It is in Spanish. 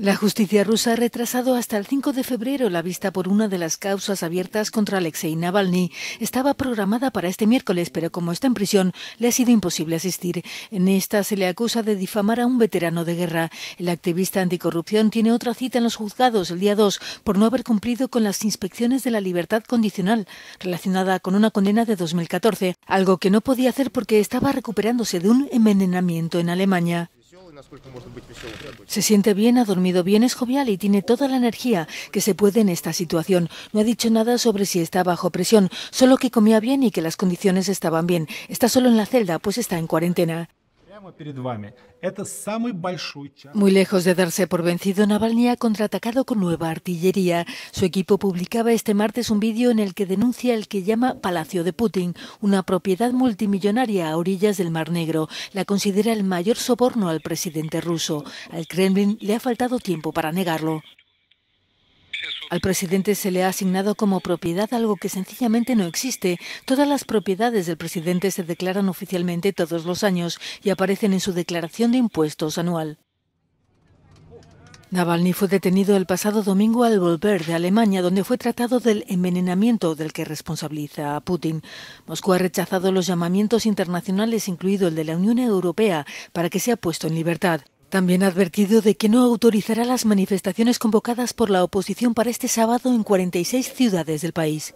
La justicia rusa ha retrasado hasta el 5 de febrero la vista por una de las causas abiertas contra Alexei Navalny. Estaba programada para este miércoles, pero como está en prisión, le ha sido imposible asistir. En esta se le acusa de difamar a un veterano de guerra. El activista anticorrupción tiene otra cita en los juzgados el día 2 por no haber cumplido con las inspecciones de la libertad condicional relacionada con una condena de 2014, algo que no podía hacer porque estaba recuperándose de un envenenamiento en Alemania. Se siente bien, ha dormido bien, es jovial y tiene toda la energía que se puede en esta situación. No ha dicho nada sobre si está bajo presión, solo que comía bien y que las condiciones estaban bien. Está solo en la celda, pues está en cuarentena. Muy lejos de darse por vencido, Navalny ha contraatacado con nueva artillería. Su equipo publicaba este martes un vídeo en el que denuncia el que llama Palacio de Putin, una propiedad multimillonaria a orillas del Mar Negro. La considera el mayor soborno al presidente ruso. Al Kremlin le ha faltado tiempo para negarlo. Al presidente se le ha asignado como propiedad algo que sencillamente no existe. Todas las propiedades del presidente se declaran oficialmente todos los años y aparecen en su declaración de impuestos anual. Navalny fue detenido el pasado domingo al volver de Alemania, donde fue tratado del envenenamiento del que responsabiliza a Putin. Moscú ha rechazado los llamamientos internacionales, incluido el de la Unión Europea, para que sea puesto en libertad. También ha advertido de que no autorizará las manifestaciones convocadas por la oposición para este sábado en 46 ciudades del país.